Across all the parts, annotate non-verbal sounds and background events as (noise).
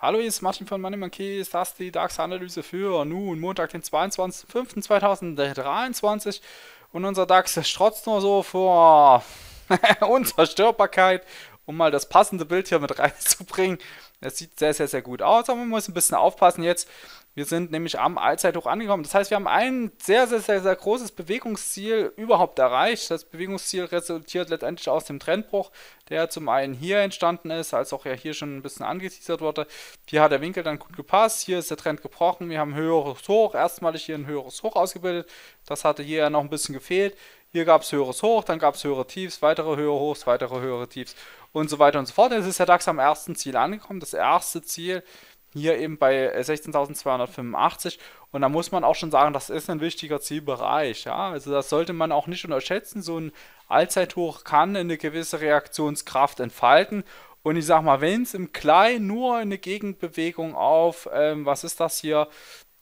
Hallo, hier ist Martin von Money Monkeys. Das ist die DAX-Analyse für nun Montag, den 22.05.2023. Und unser DAX strotzt nur so vor (laughs) Unzerstörbarkeit um mal das passende Bild hier mit (laughs) reinzubringen. Das sieht sehr, sehr, sehr gut aus, aber man muss ein bisschen aufpassen jetzt. Wir sind nämlich am Allzeithoch angekommen. Das heißt, wir haben ein sehr, sehr, sehr, sehr großes Bewegungsziel überhaupt erreicht. Das Bewegungsziel resultiert letztendlich aus dem Trendbruch, der zum einen hier entstanden ist, als auch ja hier schon ein bisschen angeteasert wurde. Hier hat der Winkel dann gut gepasst. Hier ist der Trend gebrochen. Wir haben ein höheres Hoch. Erstmalig hier ein höheres Hoch ausgebildet. Das hatte hier ja noch ein bisschen gefehlt. Hier gab es höheres Hoch, dann gab es höhere Tiefs, weitere höhere Hochs, weitere höhere Tiefs und so weiter und so fort. Jetzt ist der DAX am ersten Ziel angekommen. Das erste Ziel hier eben bei 16.285 äh, und da muss man auch schon sagen, das ist ein wichtiger Zielbereich. Ja? Also das sollte man auch nicht unterschätzen. So ein Allzeithoch kann eine gewisse Reaktionskraft entfalten und ich sag mal, wenn es im Kleinen nur eine Gegenbewegung auf, ähm, was ist das hier,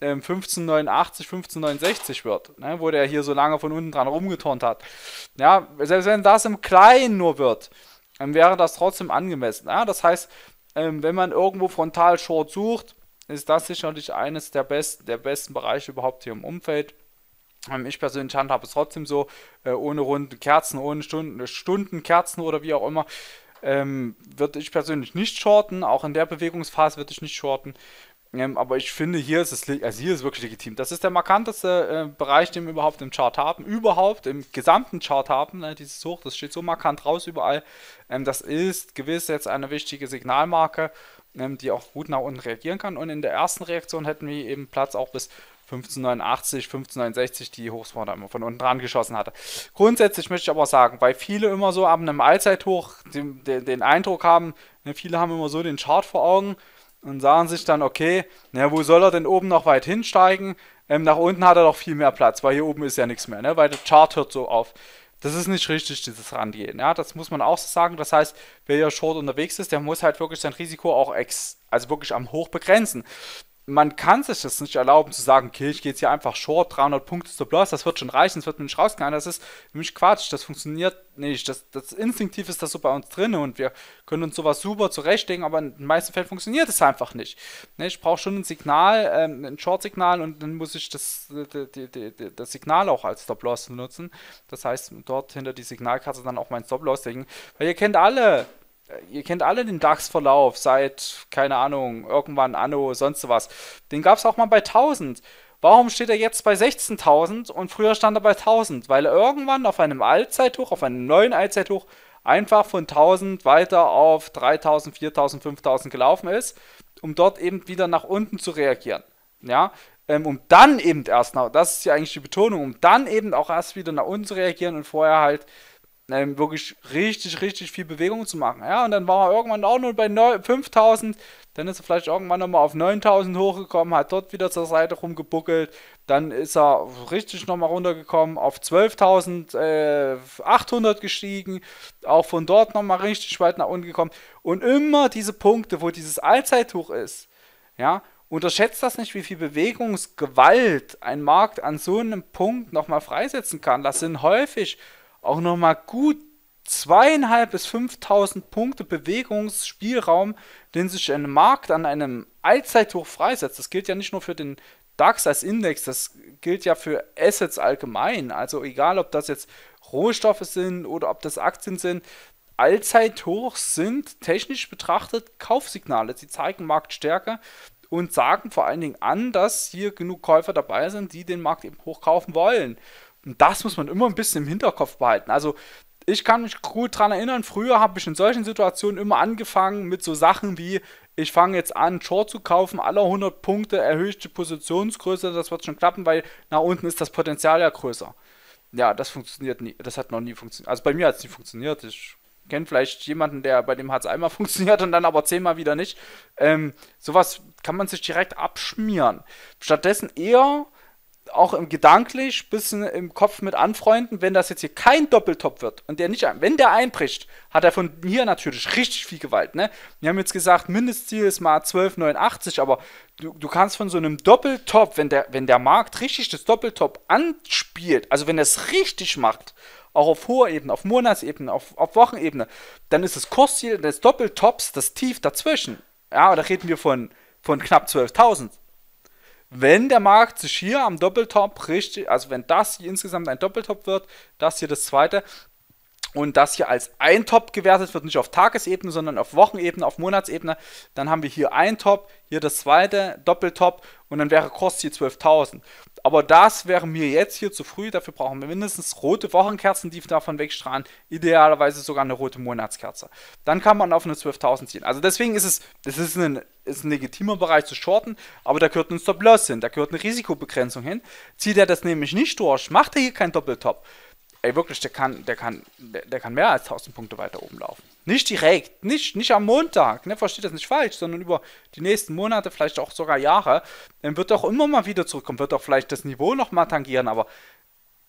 1589, ähm, 1569 wird, ne, wo der hier so lange von unten dran rumgeturnt hat. Ja, selbst wenn das im Kleinen nur wird, dann wäre das trotzdem angemessen. Ja, das heißt, ähm, wenn man irgendwo frontal Short sucht, ist das sicherlich eines der besten, der besten Bereiche überhaupt hier im Umfeld. Ähm, ich persönlich handhabe es trotzdem so, äh, ohne runden Kerzen, ohne Stunden, äh, Stundenkerzen oder wie auch immer. Ähm, würde ich persönlich nicht shorten, auch in der Bewegungsphase würde ich nicht shorten. Ähm, aber ich finde, hier ist es also hier ist wirklich legitim. Das ist der markanteste äh, Bereich, den wir überhaupt im Chart haben. Überhaupt im gesamten Chart haben. Ne, dieses Hoch, das steht so markant raus überall. Ähm, das ist gewiss jetzt eine wichtige Signalmarke, ähm, die auch gut nach unten reagieren kann. Und in der ersten Reaktion hätten wir eben Platz auch bis 1589, 1569, die Hochs von, von unten dran geschossen hatte. Grundsätzlich möchte ich aber sagen, weil viele immer so ab einem Allzeithoch den, den, den Eindruck haben, ne, viele haben immer so den Chart vor Augen und sagen sich dann, okay, na, wo soll er denn oben noch weit hinsteigen? Ähm, nach unten hat er doch viel mehr Platz, weil hier oben ist ja nichts mehr, ne? weil der Chart hört so auf. Das ist nicht richtig, dieses Rangehen. Ja? Das muss man auch so sagen. Das heißt, wer ja short unterwegs ist, der muss halt wirklich sein Risiko auch ex, also wirklich am Hoch begrenzen man kann sich das nicht erlauben zu sagen, okay, ich gehe jetzt hier einfach short, 300 Punkte zur Blast, das wird schon reichen, das wird mir nicht rausgehen. Das ist nämlich Quatsch, das funktioniert nicht. Das, das Instinktiv ist das so bei uns drin und wir können uns sowas super zurechtlegen, aber in den meisten Fällen funktioniert es einfach nicht. Ne, ich brauche schon ein Signal, ähm, ein Short-Signal und dann muss ich das, die, die, die, das Signal auch als Stop-Loss nutzen. Das heißt, dort hinter die Signalkarte dann auch mein Stop-Loss legen. Weil ihr kennt alle, äh, ihr kennt alle den DAX-Verlauf seit, keine Ahnung, irgendwann Anno, sonst was. Den gab es auch mal bei 1000. Warum steht er jetzt bei 16.000 und früher stand er bei 1000? Weil er irgendwann auf einem Allzeithoch, auf einem neuen Allzeithoch, einfach von 1000 weiter auf 3000, 4000, 5000 gelaufen ist, um dort eben wieder nach unten zu reagieren. Ja, ähm, um dann eben erst, noch, das ist ja eigentlich die Betonung, um dann eben auch erst wieder nach unten zu reagieren und vorher halt ähm, wirklich richtig, richtig viel Bewegung zu machen. Ja, und dann war er irgendwann auch nur bei 5000, dann ist er vielleicht irgendwann nochmal auf 9000 hochgekommen, hat dort wieder zur Seite rumgebuckelt, dann ist er richtig nochmal runtergekommen, auf 12.800 äh, gestiegen, auch von dort nochmal richtig weit nach unten gekommen. Und immer diese Punkte, wo dieses Allzeithoch ist, ja, unterschätzt das nicht, wie viel Bewegungsgewalt ein Markt an so einem Punkt nochmal freisetzen kann. Das sind häufig auch nochmal gut zweieinhalb bis 5.000 Punkte Bewegungsspielraum, den sich ein Markt an einem Allzeithoch freisetzt. Das gilt ja nicht nur für den DAX als Index, das gilt ja für Assets allgemein. Also egal, ob das jetzt Rohstoffe sind oder ob das Aktien sind, Allzeithoch sind technisch betrachtet Kaufsignale. Sie zeigen Marktstärke und sagen vor allen Dingen an, dass hier genug Käufer dabei sind, die den Markt eben hochkaufen wollen. Und das muss man immer ein bisschen im Hinterkopf behalten. Also ich kann mich gut daran erinnern, früher habe ich in solchen Situationen immer angefangen mit so Sachen wie, ich fange jetzt an, Short zu kaufen, alle 100 Punkte erhöhe ich die Positionsgröße, das wird schon klappen, weil nach unten ist das Potenzial ja größer. Ja, das funktioniert nie, das hat noch nie funktioniert. Also bei mir hat es nie funktioniert. Ich kenne vielleicht jemanden, der bei dem hat es einmal (laughs) funktioniert und dann aber zehnmal wieder nicht. Ähm, sowas kann man sich direkt abschmieren. Stattdessen eher auch im gedanklich bisschen im Kopf mit anfreunden, wenn das jetzt hier kein Doppeltop wird und der nicht, wenn der einbricht, hat er von mir natürlich richtig viel Gewalt, ne? Wir haben jetzt gesagt, Mindestziel ist mal 12,89, aber du, du kannst von so einem Doppeltop, wenn der, wenn der Markt richtig das Doppeltop anspielt, also wenn er es richtig macht, auch auf hoher Ebene, auf Monatsebene, auf, auf Wochenebene, dann ist das Kursziel des Doppeltops das Tief dazwischen. Ja, da reden wir von, von knapp 12.000 wenn der Markt sich hier am Doppeltop richtig, also wenn das hier insgesamt ein Doppeltop wird, das hier das zweite, und das hier als ein Top gewertet wird, nicht auf Tagesebene, sondern auf Wochenebene, auf Monatsebene, dann haben wir hier ein Top, hier das zweite Doppeltop und dann wäre Kurs hier 12.000. Aber das wäre mir jetzt hier zu früh. Dafür brauchen wir mindestens rote Wochenkerzen, die davon wegstrahlen. Idealerweise sogar eine rote Monatskerze. Dann kann man auf eine 12.000 ziehen. Also deswegen ist es, es ist ein, ist ein legitimer Bereich zu shorten, aber da gehört ein Stop-Loss hin, da gehört eine Risikobegrenzung hin. Zieht er das nämlich nicht durch, macht er hier keinen Doppeltop, Ey, wirklich, der kann, der kann, der, der, kann mehr als 1000 Punkte weiter oben laufen. Nicht direkt, nicht, nicht am Montag, ne, versteht das nicht falsch, sondern über die nächsten Monate, vielleicht auch sogar Jahre, dann wird er auch immer mal wieder zurückkommen, wird auch vielleicht das Niveau nochmal tangieren, aber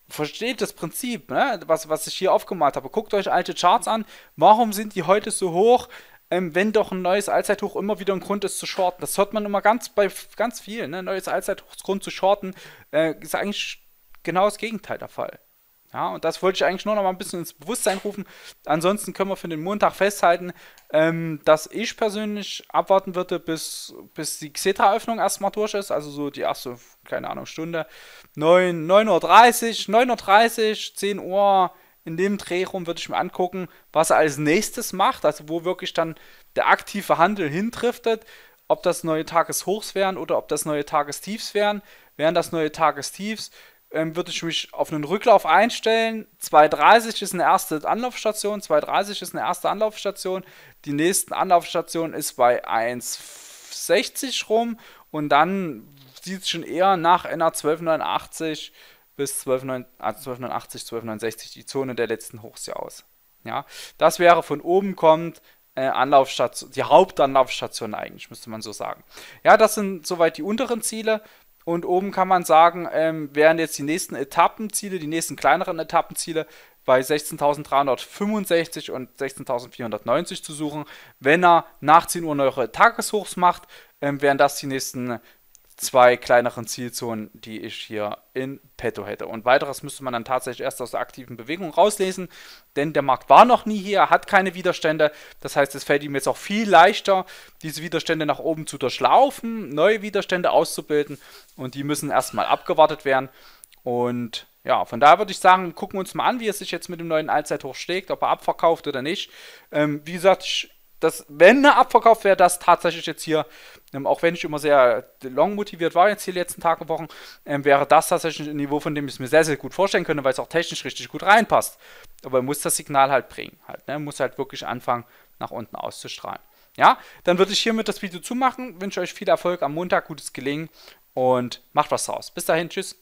versteht das Prinzip, ne, was, was ich hier aufgemalt habe. Guckt euch alte Charts an, warum sind die heute so hoch, ähm, wenn doch ein neues Allzeithoch immer wieder ein Grund ist zu shorten. Das hört man immer ganz bei ganz vielen, ne, neues Allzeithochs Grund zu shorten, äh, ist eigentlich genau das Gegenteil der Fall. Ja, und das wollte ich eigentlich nur noch mal ein bisschen ins Bewusstsein rufen. Ansonsten können wir für den Montag festhalten, ähm, dass ich persönlich abwarten würde, bis, bis die Xetra-Öffnung erstmal durch ist. Also so die erste, keine Ahnung, Stunde. 9, 9.30 Uhr, 9.30 Uhr, 10 Uhr. In dem Dreh rum würde ich mir angucken, was er als nächstes macht. Also wo wirklich dann der aktive Handel hintriftet. Ob das neue Tageshochs wären oder ob das neue Tagestiefs wären. Wären das neue Tagestiefs? ähm, würde ich mich auf einen Rücklauf einstellen. 2,30 ist eine erste Anlaufstation, 2,30 ist eine erste Anlaufstation. Die nächste Anlaufstation ist bei 1,60 rum und dann sieht es schon eher nach einer 1289 bis 12,89, also 1289, 1269, die Zone der letzten Hochs hier aus. Ja, das wäre von oben kommt äh, Anlaufstation, die Hauptanlaufstation eigentlich, müsste man so sagen. Ja, das sind soweit die unteren Ziele. Und oben kann man sagen, ähm, wären jetzt die nächsten Etappenziele, die nächsten kleineren Etappenziele bei 16.365 und 16.490 zu suchen. Wenn er nach 10 Uhr neue Tageshochs macht, ähm, wären das die nächsten zwei kleineren Zielzonen, die ich hier in petto hätte. Und weiteres müsste man dann tatsächlich erst aus der aktiven Bewegung rauslesen, denn der Markt war noch nie hier, hat keine Widerstände. Das heißt, es fällt ihm jetzt auch viel leichter, diese Widerstände nach oben zu durchlaufen, neue Widerstände auszubilden und die müssen erstmal abgewartet werden. Und ja, von daher würde ich sagen, gucken wir uns mal an, wie es sich jetzt mit dem neuen Allzeithoch schlägt, ob er abverkauft oder nicht. Ähm, wie gesagt, ich dass, wenn er abverkauft wäre, das tatsächlich jetzt hier, ähm, auch wenn ich immer sehr äh, long motiviert war jetzt hier die letzten Tage, und Wochen, ähm, wäre das tatsächlich ein Niveau, von dem ich es mir sehr, sehr gut vorstellen könnte, weil es auch technisch richtig gut reinpasst. Aber er muss das Signal halt bringen, halt, ne? muss halt wirklich anfangen, nach unten auszustrahlen. Ja, dann würde ich hiermit das Video zumachen, wünsche euch viel Erfolg am Montag, gutes Gelingen und macht was draus. Bis dahin, tschüss.